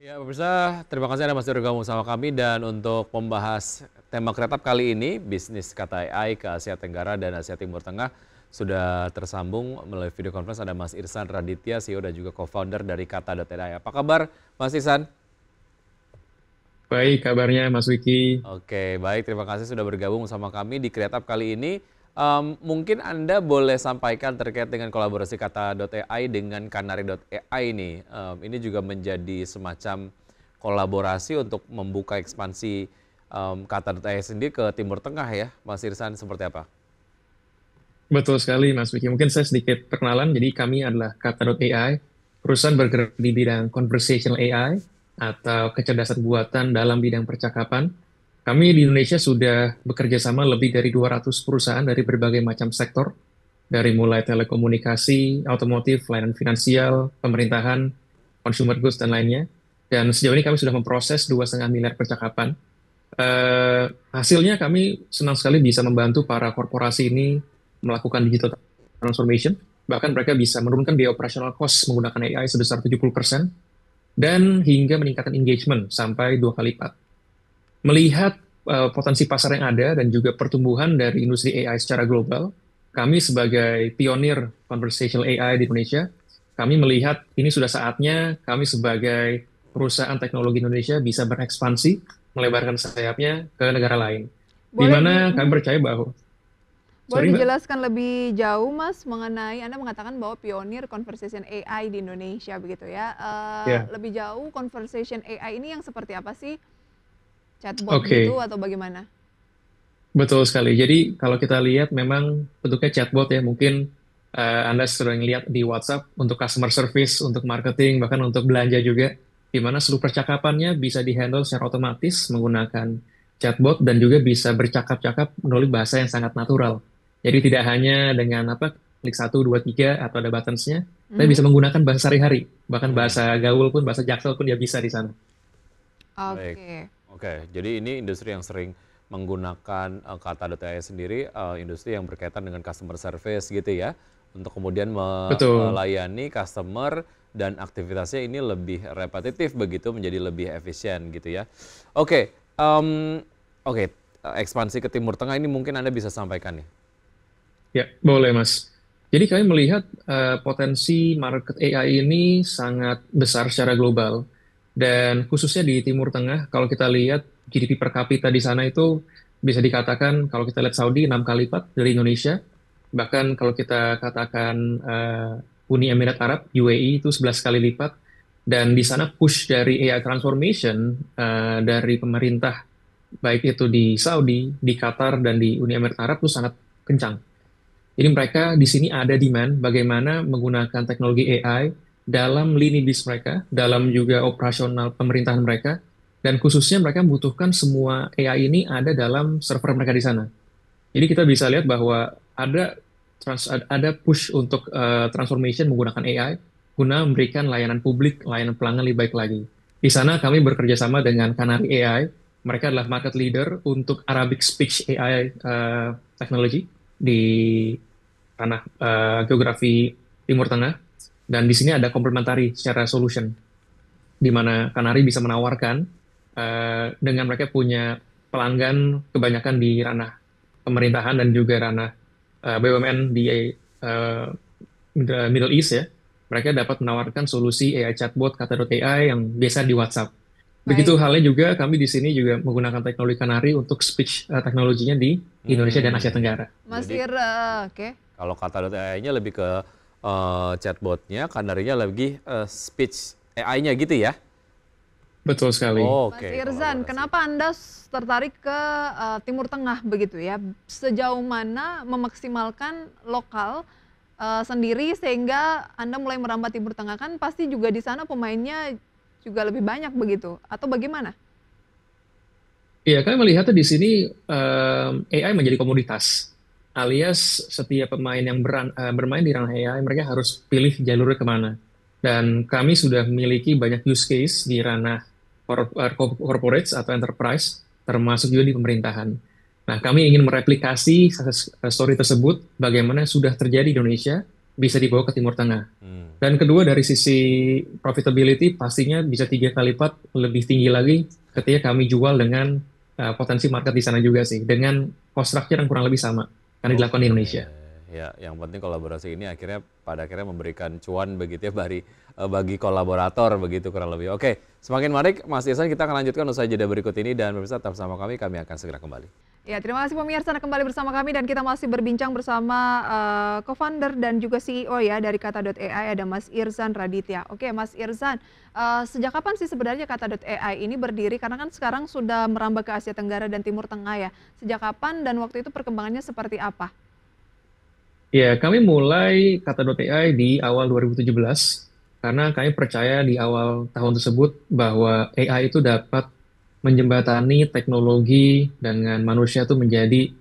Ya, pemirsa, terima kasih Anda masih bergabung sama kami dan untuk membahas tema keretap kali ini, bisnis kata AI ke Asia Tenggara dan Asia Timur Tengah, sudah tersambung melalui video conference ada Mas Irsan Raditya, CEO dan juga co-founder dari Kata.ai. Apa kabar Mas Irsan? Baik, kabarnya Mas Wiki. Oke, baik. Terima kasih sudah bergabung sama kami di kereta kali ini. Um, mungkin Anda boleh sampaikan terkait dengan kolaborasi kata.ai dengan kanari.ai ini. Um, ini juga menjadi semacam kolaborasi untuk membuka ekspansi um, kata.ai sendiri ke Timur Tengah ya. Mas Irsan, seperti apa? Betul sekali Mas Vicky. Mungkin saya sedikit perkenalan. Jadi kami adalah kata.ai, perusahaan bergerak di bidang conversational AI atau kecerdasan buatan dalam bidang percakapan kami di Indonesia sudah bekerja sama lebih dari 200 perusahaan dari berbagai macam sektor, dari mulai telekomunikasi, otomotif, layanan finansial, pemerintahan, consumer goods, dan lainnya. Dan sejauh ini kami sudah memproses 2,5 miliar percakapan. Uh, hasilnya kami senang sekali bisa membantu para korporasi ini melakukan digital transformation. Bahkan mereka bisa menurunkan biaya operasional cost menggunakan AI sebesar 70%, dan hingga meningkatkan engagement sampai dua kali lipat. Melihat uh, potensi pasar yang ada dan juga pertumbuhan dari industri AI secara global, kami sebagai pionir conversational AI di Indonesia, kami melihat ini sudah saatnya kami sebagai perusahaan teknologi Indonesia bisa berekspansi, melebarkan sayapnya ke negara lain. di mana kami percaya bahwa boleh Sorry, dijelaskan Mbak. lebih jauh, Mas, mengenai Anda mengatakan bahwa pionir conversation AI di Indonesia, begitu ya? Uh, eh, yeah. Lebih jauh, conversation AI ini yang seperti apa sih? chatbot okay. gitu atau bagaimana? Betul sekali. Jadi kalau kita lihat memang bentuknya chatbot ya, mungkin uh, Anda sering lihat di WhatsApp untuk customer service, untuk marketing, bahkan untuk belanja juga, di mana seluruh percakapannya bisa dihandle secara otomatis menggunakan chatbot dan juga bisa bercakap-cakap melalui bahasa yang sangat natural. Jadi tidak hanya dengan apa klik 1 2 3 atau ada buttonsnya, mm-hmm. tapi mhm. bisa menggunakan bahasa sehari-hari, bahkan bahasa gaul pun bahasa jaksel pun dia bisa di sana. Oke. Okay. Oke, jadi ini industri yang sering menggunakan uh, kata DTI sendiri, uh, industri yang berkaitan dengan customer service gitu ya, untuk kemudian me Betul. melayani customer dan aktivitasnya ini lebih repetitif begitu menjadi lebih efisien gitu ya. Oke, okay, um, oke, okay, eh, ekspansi ke Timur Tengah ini mungkin anda bisa sampaikan nih. Ya, boleh mas. Jadi kami melihat uh, potensi market AI ini sangat besar secara global dan khususnya di Timur Tengah, kalau kita lihat GDP per kapita di sana itu bisa dikatakan kalau kita lihat Saudi 6 kali lipat dari Indonesia. Bahkan kalau kita katakan uh, Uni Emirat Arab UAE itu 11 kali lipat dan di sana push dari AI transformation uh, dari pemerintah baik itu di Saudi, di Qatar dan di Uni Emirat Arab itu sangat kencang. Jadi mereka di sini ada demand bagaimana menggunakan teknologi AI dalam lini bis mereka, dalam juga operasional pemerintahan mereka, dan khususnya mereka membutuhkan semua AI ini ada dalam server mereka di sana. Jadi kita bisa lihat bahwa ada trans, ada push untuk uh, transformation menggunakan AI guna memberikan layanan publik, layanan pelanggan lebih baik lagi. Di sana kami bekerja sama dengan Canary AI. Mereka adalah market leader untuk Arabic speech AI uh, eh, technology di tanah uh, geografi Timur Tengah dan di sini ada komplementari secara solution, di mana Kanari bisa menawarkan uh, dengan mereka punya pelanggan kebanyakan di ranah pemerintahan dan juga ranah uh, eh, BUMN di uh, Middle East ya. Mereka dapat menawarkan solusi AI chatbot kata AI yang biasa di WhatsApp. Begitu Baik. halnya juga kami di sini juga menggunakan teknologi Kanari untuk speech uh, teknologinya di Indonesia hmm. dan Asia Tenggara. Mas oke. Okay. Kalau kata AI-nya lebih ke uh, chatbotnya, kanarinya lagi uh, speech AI-nya gitu ya? Betul sekali. Oh, okay. Mas Irzan, kenapa Anda tertarik ke uh, Timur Tengah begitu ya? Sejauh mana memaksimalkan lokal uh, sendiri sehingga Anda mulai merambah Timur Tengah kan pasti juga di sana pemainnya juga lebih banyak begitu atau bagaimana? Iya, kami melihatnya di sini um, AI menjadi komoditas alias setiap pemain yang beran, uh, bermain di ranah AI mereka harus pilih jalurnya kemana. Dan kami sudah memiliki banyak use case di ranah corp eh, corporate atau enterprise, termasuk juga di pemerintahan. Nah, kami ingin mereplikasi eh, story tersebut, bagaimana sudah terjadi di Indonesia, bisa dibawa ke Timur Tengah. Hmm. Dan kedua, dari sisi profitability, pastinya bisa tiga kali lipat lebih tinggi lagi ketika kami jual dengan uh, potensi market di sana juga sih, dengan cost structure yang kurang lebih sama karena dilakukan di Indonesia. Ya, yang penting kolaborasi ini akhirnya pada akhirnya memberikan cuan begitu ya bagi eh, bagi kolaborator begitu kurang lebih. Oke, semakin menarik Mas Irsan kita akan lanjutkan usai jeda berikut ini dan pemirsa tetap sama kami, kami akan segera kembali. Ya, terima kasih pemirsa kembali bersama kami dan kita masih berbincang bersama uh, co-founder dan juga CEO ya dari kata.ai ada Mas Irzan Raditya. Oke, Mas Irzan, uh, sejak kapan sih sebenarnya kata.ai ini berdiri karena kan sekarang sudah merambah ke Asia Tenggara dan Timur Tengah ya. Sejak kapan dan waktu itu perkembangannya seperti apa? Ya, kami mulai kata.ai di awal 2017 karena kami percaya di awal tahun tersebut bahwa AI itu dapat menjembatani teknologi dengan manusia itu menjadi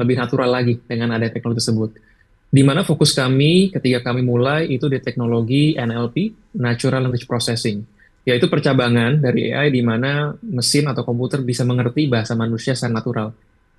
lebih natural lagi dengan ada teknologi tersebut. Di mana fokus kami ketika kami mulai itu di teknologi NLP, Natural Language Processing, yaitu percabangan dari AI di mana mesin atau komputer bisa mengerti bahasa manusia secara natural.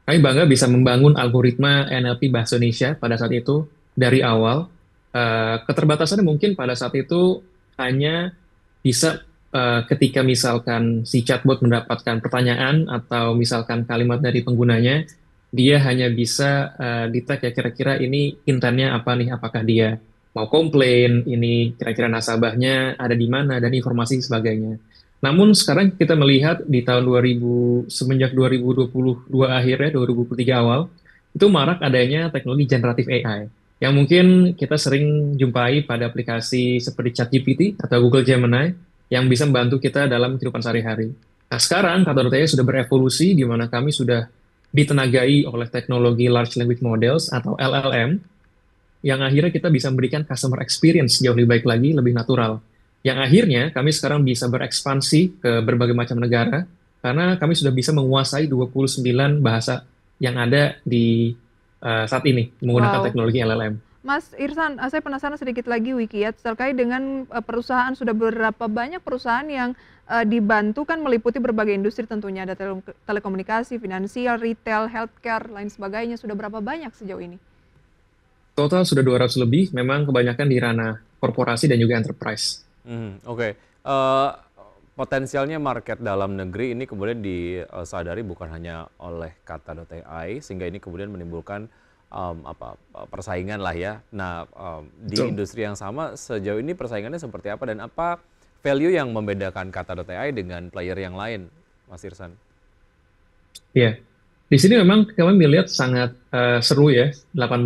Kami bangga bisa membangun algoritma NLP bahasa Indonesia pada saat itu dari awal. Uh, keterbatasannya mungkin pada saat itu hanya bisa Eh, ketika misalkan si chatbot mendapatkan pertanyaan atau misalkan kalimat dari penggunanya, dia hanya bisa uh, detect ya kira-kira ini intannya apa nih, apakah dia mau komplain, ini kira-kira nasabahnya ada di mana, dan informasi sebagainya. Namun sekarang kita melihat di tahun 2000, semenjak 2022 akhirnya, 2023 awal, itu marak adanya teknologi generatif AI yang mungkin kita sering jumpai pada aplikasi seperti ChatGPT atau Google Gemini yang bisa membantu kita dalam kehidupan sehari-hari. Nah sekarang kata TI sudah berevolusi di mana kami sudah ditenagai oleh teknologi Large Language Models atau LLM yang akhirnya kita bisa memberikan customer experience jauh lebih baik lagi, lebih natural. Yang akhirnya kami sekarang bisa berekspansi ke berbagai macam negara karena kami sudah bisa menguasai 29 bahasa yang ada di uh, saat ini menggunakan wow. teknologi LLM. Mas Irsan, eh, saya penasaran sedikit lagi Wiki ya terkait dengan eh, perusahaan sudah berapa banyak perusahaan yang uh, dibantu kan meliputi berbagai industri tentunya ada tele telekomunikasi, finansial, retail, healthcare, lain sebagainya. Sudah berapa banyak sejauh ini? Total sudah 200 lebih, memang kebanyakan di ranah korporasi dan juga enterprise. Hmm, Oke, okay. uh, potensialnya market dalam negeri ini kemudian disadari bukan hanya oleh kata.ai sehingga ini kemudian menimbulkan um, apa e, persaingan lah ya. Nah um, di Betul. industri yang sama sejauh ini persaingannya seperti apa dan apa value yang membedakan kata Kata.ai dengan player yang lain, Mas Irsan? Ya di sini memang kami melihat sangat uh, seru ya 18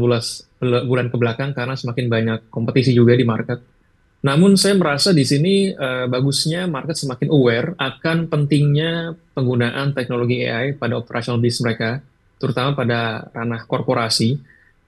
bulan ke belakang karena semakin banyak kompetisi juga di market. Namun saya merasa di sini uh, bagusnya market semakin aware akan pentingnya penggunaan teknologi AI pada operasional bisnis mereka terutama pada ranah korporasi.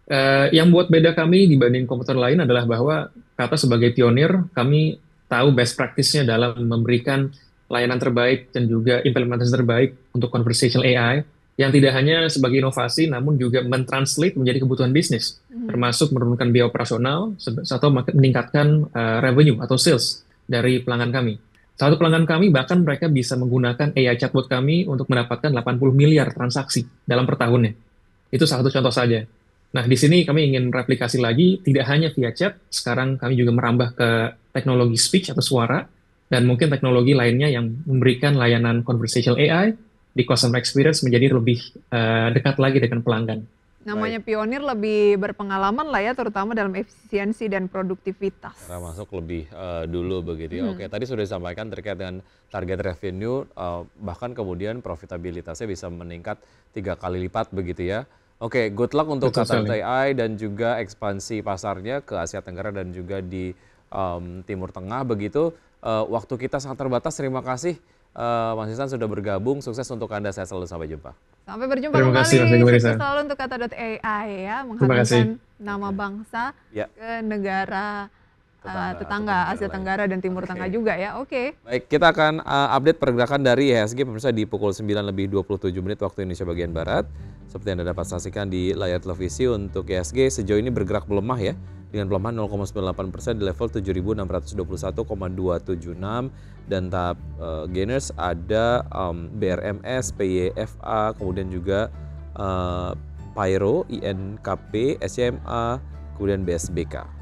Eh, yang buat beda kami dibanding komputer lain adalah bahwa kata sebagai pionir kami tahu best practice-nya dalam memberikan layanan terbaik dan juga implementasi terbaik untuk conversational AI yang tidak hanya sebagai inovasi namun juga mentranslate menjadi kebutuhan bisnis hmm. termasuk menurunkan biaya operasional atau meningkatkan uh, revenue atau sales dari pelanggan kami satu pelanggan kami bahkan mereka bisa menggunakan AI chatbot kami untuk mendapatkan 80 miliar transaksi dalam per tahunnya. Itu satu contoh saja. Nah, di sini kami ingin replikasi lagi, tidak hanya via chat, sekarang kami juga merambah ke teknologi speech atau suara, dan mungkin teknologi lainnya yang memberikan layanan conversational AI di customer experience menjadi lebih uh, dekat lagi dengan pelanggan. Namanya Baik. pionir lebih berpengalaman lah ya, terutama dalam efisiensi dan produktivitas. Karena masuk lebih uh, dulu begitu ya. Hmm. Oke, tadi sudah disampaikan terkait dengan target revenue, uh, bahkan kemudian profitabilitasnya bisa meningkat tiga kali lipat begitu ya. Oke, good luck untuk Betul AI dan juga ekspansi pasarnya ke Asia Tenggara dan juga di um, Timur Tengah begitu. Uh, waktu kita sangat terbatas, terima kasih uh, Mas Isan sudah bergabung. Sukses untuk Anda. Saya selalu sampai jumpa. Sampai berjumpa Terima kembali. Terima kasih selalu untuk kata.ai ya Terima kasih. nama bangsa ya. ke negara tetangga, uh, tetangga Asia lain. Tenggara dan Timur okay. Tengah juga ya. Oke. Okay. Baik, kita akan uh, update pergerakan dari IHSG e pemirsa di pukul 9 lebih 27 menit waktu Indonesia bagian barat. Seperti yang Anda dapat saksikan di layar televisi untuk IHSG e sejauh ini bergerak melemah ya dengan pelemahan 0,98% di level 7621,276 dan tahap uh, gainers ada um, BRMS, PYFA, kemudian juga uh, Pyro, INKP, SMA, kemudian BSBK.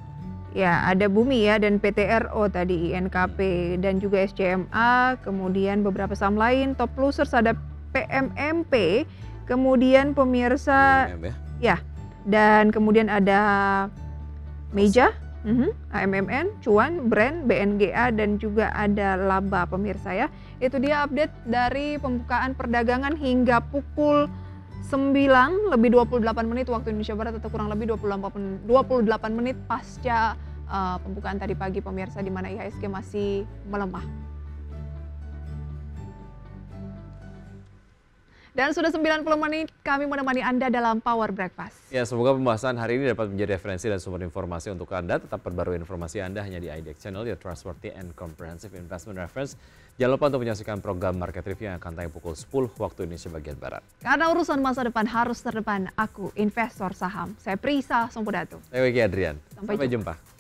Ya, ada Bumi ya dan PTRO tadi INKP dan juga SCMA, kemudian beberapa saham lain top losers ada PMMP, kemudian pemirsa PMM ya. ya. Dan kemudian ada Meja, Mm-hmm. AMMN, cuan, brand, BNGA, dan juga ada laba pemirsa ya. Itu dia update dari pembukaan perdagangan hingga pukul 9 lebih 28 menit waktu Indonesia Barat atau kurang lebih 28 28 menit pasca uh, pembukaan tadi pagi pemirsa di mana IHSG masih melemah. Dan sudah 90 menit kami menemani Anda dalam Power Breakfast. Ya, semoga pembahasan hari ini dapat menjadi referensi dan sumber informasi untuk Anda. Tetap perbarui informasi Anda hanya di IDX Channel, your trustworthy and comprehensive investment reference. Jangan lupa untuk menyaksikan program Market Review yang akan tayang pukul 10 waktu Indonesia bagian Barat. Karena urusan masa depan harus terdepan, aku investor saham. Saya Prisa Sompudatu. Saya Wiki Adrian. Sampai, Sampai jumpa. jumpa.